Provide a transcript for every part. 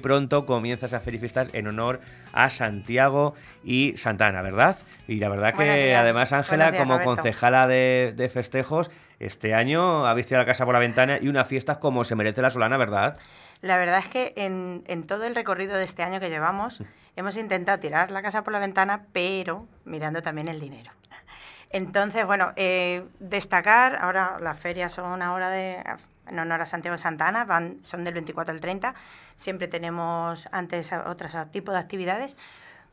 pronto comienza a hacer fiestas en honor a Santiago y Santana, ¿verdad? Y la verdad que además Ángela, como concejala de, festejos, este año ha visto la casa por la ventana y unas fiestas como se merece la Solana, ¿verdad? La verdad es que en, todo el recorrido de este año que llevamos hemos intentado tirar la casa por la ventana, pero mirando también el dinero. Entonces, bueno, eh, destacar, ahora las ferias son una hora de en honor a Santiago Santana, van, son del 24 al 30. Siempre tenemos antes otros tipos de actividades.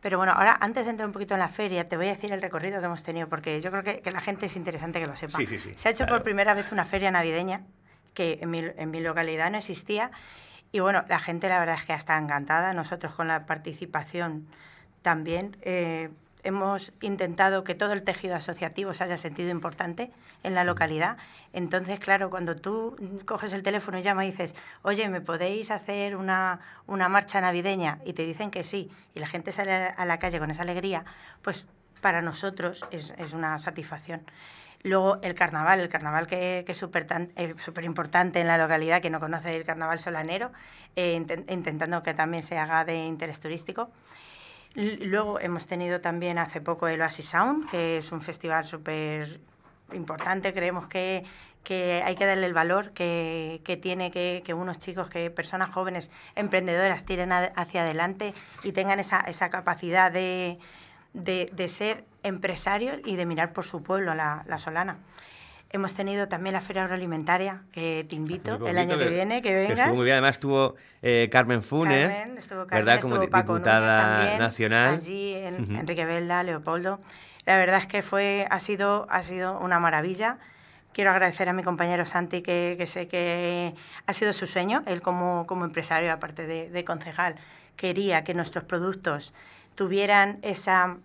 Pero bueno, ahora antes de entrar un poquito en la feria, te voy a decir el recorrido que hemos tenido, porque yo creo que, que la gente es interesante que lo sepa. Se ha hecho por primera vez una feria navideña, que en mi, en mi localidad no existía. Y bueno, la gente la verdad es que está encantada, nosotros con la participación también. Eh, hemos intentado que todo el tejido asociativo se haya sentido importante en la localidad. Entonces, claro, cuando tú coges el teléfono y llamas y dices, oye, ¿me podéis hacer una, marcha navideña? Y te dicen que sí, y la gente sale a la calle con esa alegría, pues para nosotros es, una satisfacción. Luego el carnaval, el carnaval que, es súper eh, importante en la localidad, que no conoce el carnaval solanero, eh, intentando que también se haga de interés turístico. Luego hemos tenido también hace poco el Oasis Sound, que es un festival súper importante. Creemos que, hay que darle el valor que, que tiene que, que, unos chicos, que personas jóvenes, emprendedoras, tiren hacia adelante y tengan esa, esa capacidad de, de, ser empresarios y de mirar por su pueblo, la Solana. Hemos tenido también la Feria Agroalimentaria, que te ah, invito el año que, viene, que vengas. muy bien, además estuvo eh, Carmen Funes, ¿verdad? Como diputada nacional. Allí, en, Enrique Vela, Leopoldo. La verdad es que fue, ha, sido, ha sido una maravilla. Quiero agradecer a mi compañero Santi, que, sé que ha sido su sueño, él como, como empresario, aparte de concejal, quería que nuestros productos tuvieran esa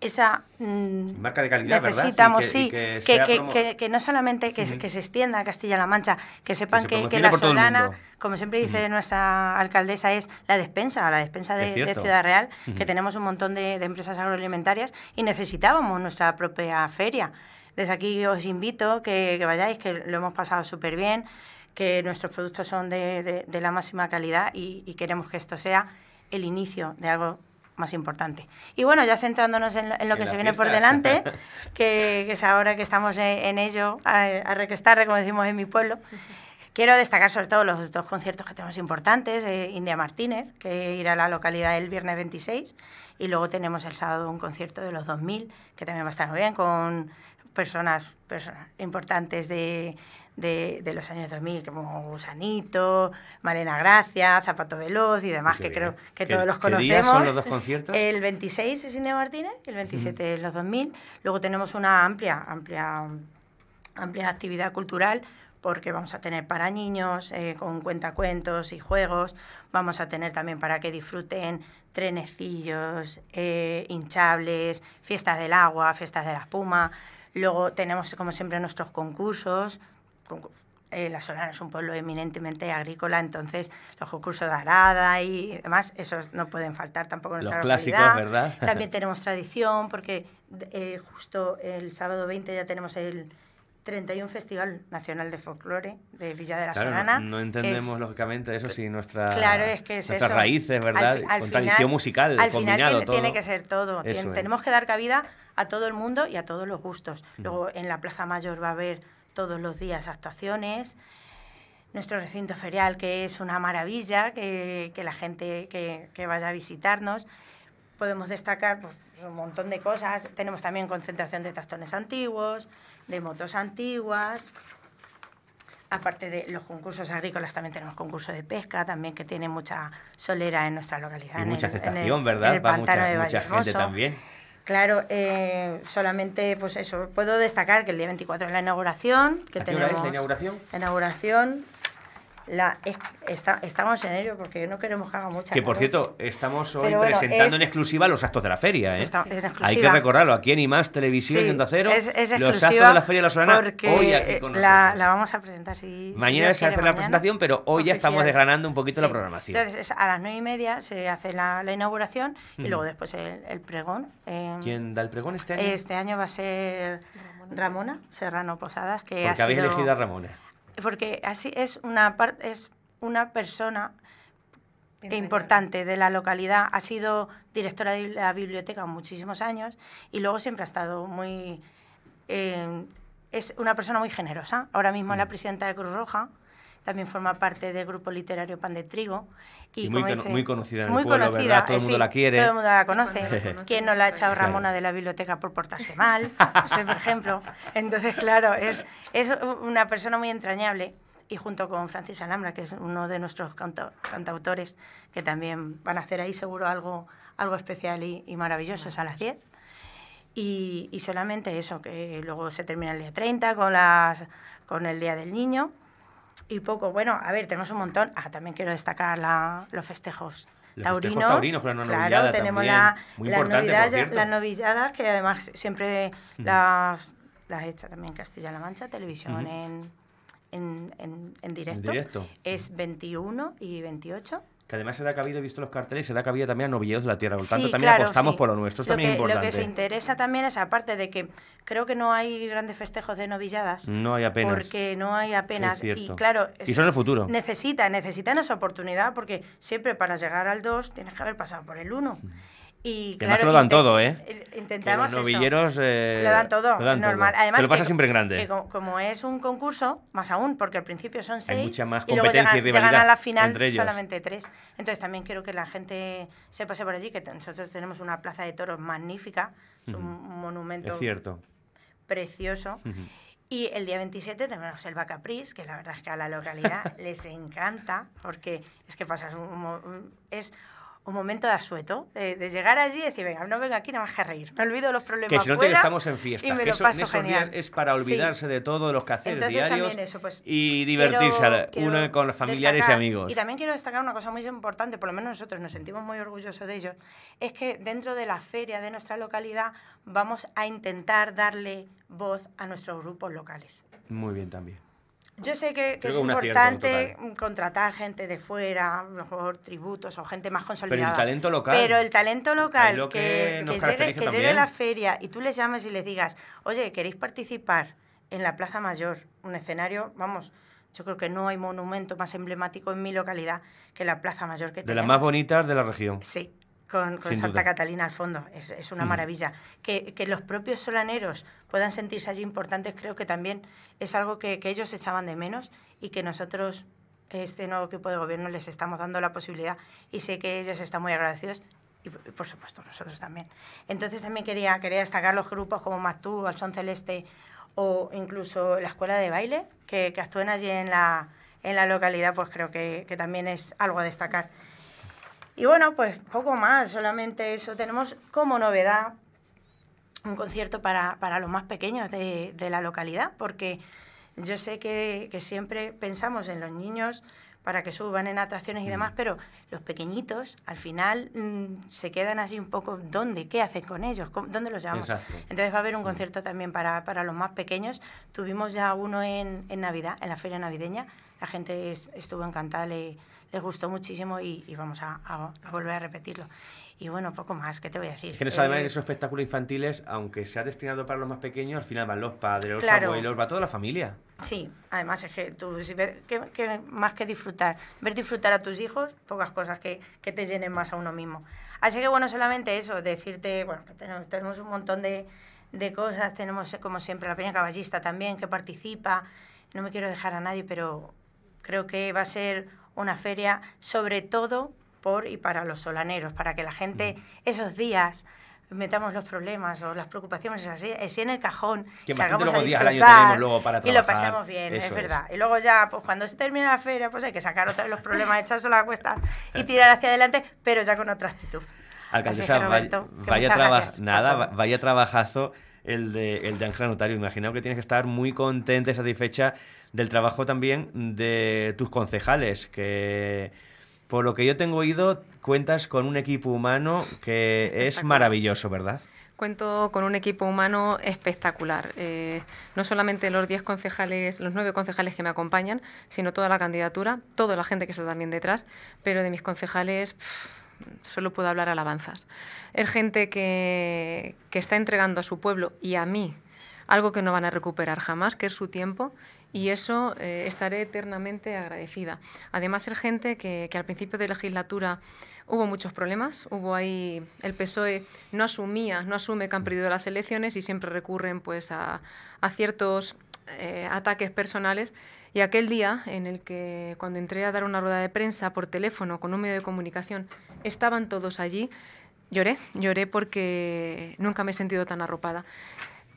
esa mm, marca de calidad necesitamos ¿verdad? sí, que, que, no solamente que, se extienda a Castilla-La Mancha que sepan que, la solana como siempre dice nuestra alcaldesa es la despensa la despensa de, Ciudad Real que tenemos un montón de, empresas agroalimentarias y necesitábamos nuestra propia feria desde aquí os invito que, vayáis que lo hemos pasado súper bien que nuestros productos son de, la máxima calidad y, y queremos que esto sea el inicio de algo más importante. Y bueno, ya centrándonos en lo, que se viene por delante, que, es ahora que estamos en, ello, a, a como decimos en mi pueblo, quiero destacar sobre todo los dos conciertos que tenemos importantes, eh, India Martínez, que irá a la localidad el viernes 26, y luego tenemos el sábado un concierto de los 2000, que también va a estar muy bien, con personas importantes de de, los años 2000, como Gusanito, Malena Gracia, Zapato Veloz y demás, que creo que todos los conocemos. ¿Qué son los dos conciertos? El 26 es India Martínez, el 27 es los 2000. Luego tenemos una amplia, amplia, amplia actividad cultural porque vamos a tener para niños eh, con cuentacuentos y juegos, vamos a tener también para que disfruten trenecillos, eh, hinchables, fiestas del agua, fiestas de la espuma. Luego tenemos, como siempre, nuestros concursos, eh, la Solana es un pueblo eminentemente agrícola, entonces los concursos de arada y demás, esos no pueden faltar tampoco en nuestra Los clásicos, ¿verdad? También tenemos tradición, porque eh, justo el sábado 20 ya tenemos el 31 Festival Nacional de Folclore de Villa de la Solana. No, entendemos, lógicamente, eso sin nuestra, nuestras raíces, ¿verdad? Con final, musical, combinado final tiene, tiene que ser todo. tenemos que dar cabida a todo el mundo y a todos los gustos. Mm. Luego, en la Plaza Mayor va a haber todos los días actuaciones. Nuestro recinto ferial, que es una maravilla, que, la gente que, vaya a visitarnos. Podemos destacar pues, un montón de cosas. Tenemos también concentración de tastones antiguos, de motos antiguas. Aparte de los concursos agrícolas, también tenemos concursos de pesca, también que tiene mucha solera en nuestra localidad. mucha aceptación, ¿verdad? mucha gente también Claro, eh, solamente pues eso, puedo destacar que el día 24 es la inauguración. Que tenemos inauguración? La inauguración la, estamos en ello porque no queremos que haga mucha. Que por cierto, estamos hoy presentando en exclusiva los actos de la feria. ¿eh? Hay que recordarlo aquí en Imas, Televisión y Onda Cero. los actos de la Feria de la Solana hoy la, vamos a presentar si. Mañana se hace la presentación, pero hoy ya estamos desgranando un poquito la programación. Entonces, a las nueve y media se hace la, inauguración y luego después el, pregón. Em, ¿Quién da el pregón este año? Este año va a ser Ramona Serrano Posadas. que Porque habéis elegido a Ramona porque así es una, es una persona importante de la localidad. Ha sido directora de la biblioteca muchísimos años y luego siempre ha estado muy... Eh, es una persona muy generosa. Ahora mismo es la mm. presidenta de Cruz Roja también forma parte del grupo literario Pan de Trigo. Y, muy, conocida en el pueblo, conocida, ¿verdad? Todo el mundo la quiere. Todo el mundo la conoce. ¿Quién no la ha echado Ramona de la biblioteca por portarse mal? por ejemplo. Entonces, claro, es, es una persona muy entrañable y junto con Francis Alhambra, que es uno de nuestros cantautores, que también van a hacer ahí seguro algo, algo especial y, maravilloso, es a las 10. Y, solamente eso, que luego se termina el día 30 con, las, con el Día del Niño y poco, bueno, a ver, tenemos un montón. Ah, también quiero destacar la, los festejos los taurinos. taurinos claro, tenemos la, Muy las novilladas, que además siempre las, las he también Castilla-La Mancha, televisión en, en, en, directo. en, directo. Es 21 y 28 que además se da cabida, visto los carteles, se da cabida también a novilleros de la tierra. Por lo tanto, también apostamos por lo nuestro. también importante. Lo que se interesa también es, aparte de que creo que no hay grandes festejos de novilladas. No hay apenas. Porque no hay apenas. y claro. son el futuro. Necesita, necesitan esa oportunidad porque siempre para llegar al 2 tienes que haber pasado por el 1. Y, que lo dan todo, ¿eh? los novilleros lo dan eh, todo, normal. Además, lo pasa siempre grande. como, es un concurso, más aún, porque al principio son seis mucha más y luego llegan, y a la final solamente tres. Entonces también quiero que la gente se pase por allí, que nosotros tenemos una plaza de toros magnífica, es un monumento precioso. Y el día 27 tenemos el Bacapris, que la verdad es que a la localidad les encanta, porque es que pasa un, un es un momento de asueto, de, llegar allí y decir, venga, no venga aquí nada más que reír, me olvido los problemas. Que si no te estamos en fiestas, que esos días es para olvidarse de todo, los quehaceres diarios pues, y divertirse uno con los familiares y amigos. Y también quiero destacar una cosa muy importante, por lo menos nosotros nos sentimos muy orgullosos de ellos, es que dentro de la feria de nuestra localidad vamos a intentar darle voz a nuestros grupos locales. Muy bien también. Yo sé que, es importante contratar gente de fuera, mejor tributos o gente más consolidada. Pero el talento local. Pero el talento local, que, que, la feria y tú les llames y les digas, oye, ¿queréis participar en la Plaza Mayor? Un escenario, vamos, yo creo que no hay monumento más emblemático en mi localidad que la Plaza Mayor que De las más bonitas de la región. Sí, con, Santa Catalina al fondo. Es, una mm. maravilla. Que, los propios solaneros puedan sentirse allí importantes, creo que también es algo que, que ellos echaban de menos y que nosotros, este nuevo equipo de gobierno, les estamos dando la posibilidad y sé que ellos están muy agradecidos. Y, por supuesto, nosotros también. Entonces, también quería, quería destacar los grupos como Matú, Alson Celeste o incluso la escuela de baile que, que actúen allí en la, localidad, pues creo que, que también es algo a destacar. Y bueno, pues poco más, solamente eso. Tenemos como novedad un concierto para, los más pequeños de, la localidad, porque yo sé que, siempre pensamos en los niños para que suban en atracciones y mm. demás, pero los pequeñitos al final mm, se quedan así un poco, ¿dónde? ¿Qué hacen con ellos? ¿Dónde los llevamos? Entonces va a haber un mm. concierto también para, los más pequeños. Tuvimos ya uno en, Navidad, en la feria navideña. La gente estuvo encantada, les gustó muchísimo y, vamos a, volver a repetirlo. Y bueno, poco más, ¿qué te voy a decir? Es que además en eh, esos espectáculos infantiles, aunque sea destinado para los más pequeños, al final van los padres, los abuelos, va toda la familia. Sí, además es que tú, más que disfrutar, ver disfrutar a tus hijos, pocas cosas que, te llenen más a uno mismo. Así que bueno, solamente eso, decirte, bueno, tenemos, un montón de, de cosas. Tenemos, como siempre, la Peña Caballista también, que participa. No me quiero dejar a nadie, pero creo que va a ser una feria sobre todo por y para los solaneros, para que la gente mm. esos días metamos los problemas o las preocupaciones así, así en el cajón. Que salgamos días año luego para Y lo pasamos bien, es verdad. Y luego ya, pues cuando se termina la feria, pues hay que sacar otra vez los problemas, echarse la cuesta y tirar hacia adelante, pero ya con otra actitud. Alcaldesa, vaya, vaya, nada, vaya trabajazo el de, el de Notario. Imagino que tienes que estar muy contenta y satisfecha del trabajo también de tus concejales, que por lo que yo tengo oído, cuentas con un equipo humano que es maravilloso, ¿verdad? Cuento con un equipo humano espectacular. Eh, no solamente los 10 concejales, los nueve concejales que me acompañan, sino toda la candidatura, toda la gente que está también detrás, pero de mis concejales solo puedo hablar alabanzas. Es gente que, está entregando a su pueblo y a mí algo que no van a recuperar jamás, que es su tiempo, y eso eh, estaré eternamente agradecida. Además, es gente que, al principio de legislatura hubo muchos problemas, hubo ahí el PSOE no asumía, no asume que han perdido las elecciones y siempre recurren pues a, ciertos eh, ataques personales y aquel día en el que cuando entré a dar una rueda de prensa por teléfono con un medio de comunicación, estaban todos allí, lloré, lloré porque nunca me he sentido tan arropada.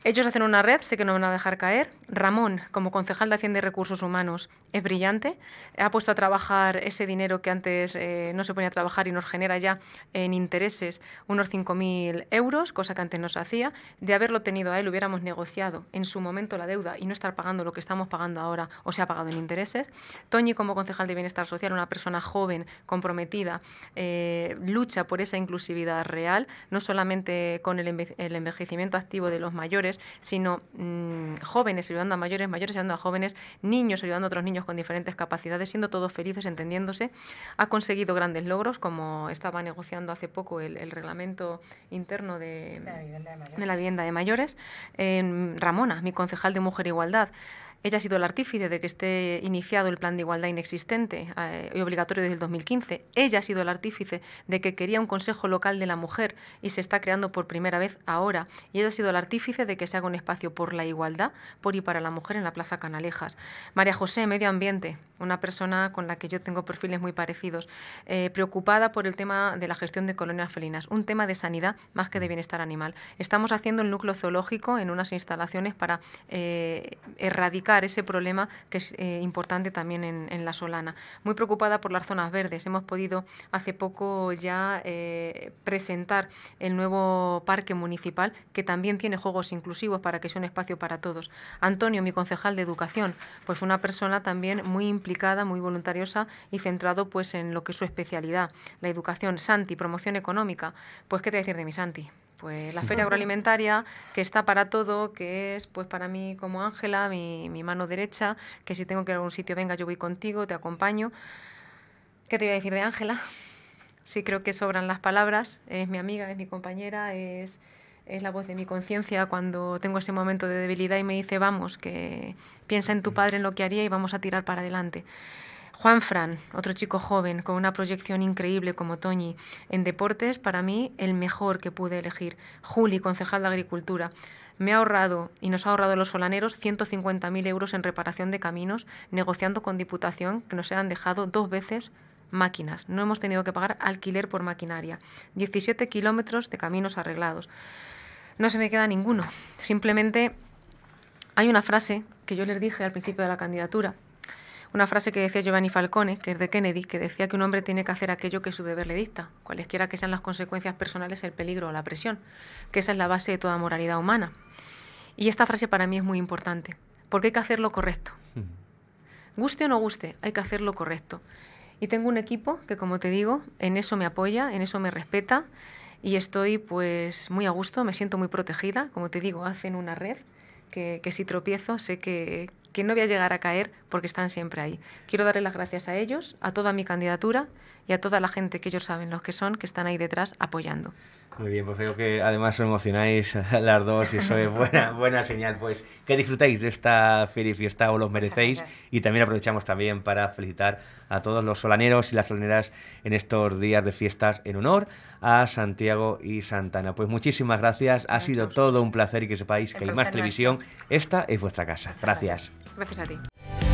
Ellos hacen una red, sé que no van a dejar caer. Ramón, como concejal de Hacienda y Recursos Humanos, es brillante. Ha puesto a trabajar ese dinero que antes eh, no se ponía a trabajar y nos genera ya en intereses unos 5.000 euros, cosa que antes no se hacía. De haberlo tenido a él, hubiéramos negociado en su momento la deuda y no estar pagando lo que estamos pagando ahora o se ha pagado en intereses. Toñi, como concejal de Bienestar Social, una persona joven, comprometida, eh, lucha por esa inclusividad real, no solamente con el envejecimiento activo de los mayores, sino mm, jóvenes ayudando a mayores, mayores ayudando a jóvenes, niños ayudando a otros niños con diferentes capacidades, siendo todos felices, entendiéndose. Ha conseguido grandes logros, como estaba negociando hace poco el, reglamento interno de la vivienda de mayores. Ramona, mi concejal de Mujer e Igualdad, ella ha sido el artífice de que esté iniciado el plan de igualdad inexistente eh, y obligatorio desde el 2015. Ella ha sido el artífice de que quería un Consejo Local de la Mujer y se está creando por primera vez ahora. Y ella ha sido el artífice de que se haga un espacio por la igualdad, por y para la mujer en la Plaza Canalejas. María José, Medio Ambiente, una persona con la que yo tengo perfiles muy parecidos, eh, preocupada por el tema de la gestión de colonias felinas, un tema de sanidad más que de bienestar animal. Estamos haciendo el núcleo zoológico en unas instalaciones para eh, erradicar ese problema que es eh, importante también en, la solana. Muy preocupada por las zonas verdes. Hemos podido hace poco ya eh, presentar el nuevo parque municipal que también tiene juegos inclusivos para que sea un espacio para todos. Antonio, mi concejal de educación, pues una persona también muy implicada, muy voluntariosa y centrado pues en lo que es su especialidad, la educación. Santi, promoción económica. Pues qué te decir de mi Santi pues la feria agroalimentaria, que está para todo, que es pues para mí como Ángela, mi, mano derecha, que si tengo que ir a algún sitio, venga, yo voy contigo, te acompaño. ¿Qué te voy a decir de Ángela? Sí creo que sobran las palabras, es mi amiga, es mi compañera, es, es la voz de mi conciencia cuando tengo ese momento de debilidad y me dice, vamos, que piensa en tu padre, en lo que haría y vamos a tirar para adelante. Juan Fran, otro chico joven con una proyección increíble como Toñi en deportes, para mí el mejor que pude elegir. Juli, concejal de Agricultura. Me ha ahorrado y nos ha ahorrado los solaneros 150.000 euros en reparación de caminos, negociando con Diputación, que nos han dejado dos veces máquinas. No hemos tenido que pagar alquiler por maquinaria. 17 kilómetros de caminos arreglados. No se me queda ninguno. Simplemente hay una frase que yo les dije al principio de la candidatura, una frase que decía Giovanni Falcone, que es de Kennedy, que decía que un hombre tiene que hacer aquello que su deber le dicta, cualesquiera que sean las consecuencias personales, el peligro o la presión, que esa es la base de toda moralidad humana. Y esta frase para mí es muy importante, porque hay que hacer lo correcto. Guste o no guste, hay que hacer lo correcto. Y tengo un equipo que, como te digo, en eso me apoya, en eso me respeta y estoy pues muy a gusto, me siento muy protegida. Como te digo, hacen una red que, que si tropiezo sé que, que no voy a llegar a caer porque están siempre ahí. Quiero darle las gracias a ellos, a toda mi candidatura y a toda la gente que ellos saben los que son, que están ahí detrás apoyando. Muy bien, pues veo que además os emocionáis las dos y eso es buena, buena señal. Pues que disfrutáis de esta feria fiesta, o los merecéis. Y también aprovechamos también para felicitar a todos los solaneros y las solaneras en estos días de fiestas en honor a Santiago y Santana. Pues muchísimas gracias, ha sido todo un placer y que sepáis que hay Más Televisión, esta es vuestra casa. gracias. Gracias a ti.